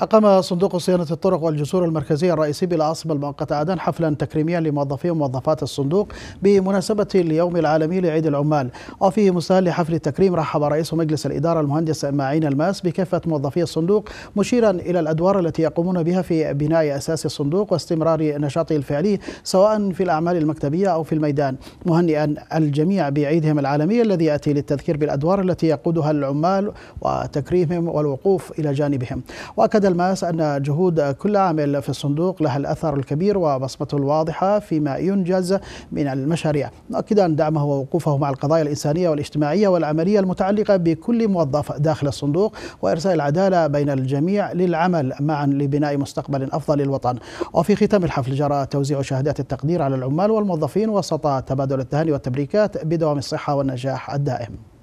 أقام صندوق صيانة الطرق والجسور المركزي الرئيسي بالعاصمة المؤقتة عدن حفلا تكريميا لموظفي وموظفات الصندوق بمناسبة اليوم العالمي لعيد العمال وفي مستهل لحفل التكريم رحب رئيس مجلس الإدارة المهندس معين الماس بكافة موظفي الصندوق مشيرا إلى الأدوار التي يقومون بها في بناء أساس الصندوق واستمرار نشاطه الفعلي سواء في الأعمال المكتبية أو في الميدان مهنئا الجميع بعيدهم العالمي الذي يأتي للتذكير بالأدوار التي يقودها العمال وتكريمهم والوقوف إلى جانبهم وأكد هذا الماس أن جهود كل عامل في الصندوق لها الأثر الكبير وبصمته الواضحة فيما ينجز من المشاريع مؤكدا دعمه ووقوفه مع القضايا الإنسانية والاجتماعية والعملية المتعلقة بكل موظف داخل الصندوق وإرساء العدالة بين الجميع للعمل معا لبناء مستقبل أفضل للوطن وفي ختام الحفل جرى توزيع شهادات التقدير على العمال والموظفين وسط تبادل التهاني والتبريكات بدوام الصحة والنجاح الدائم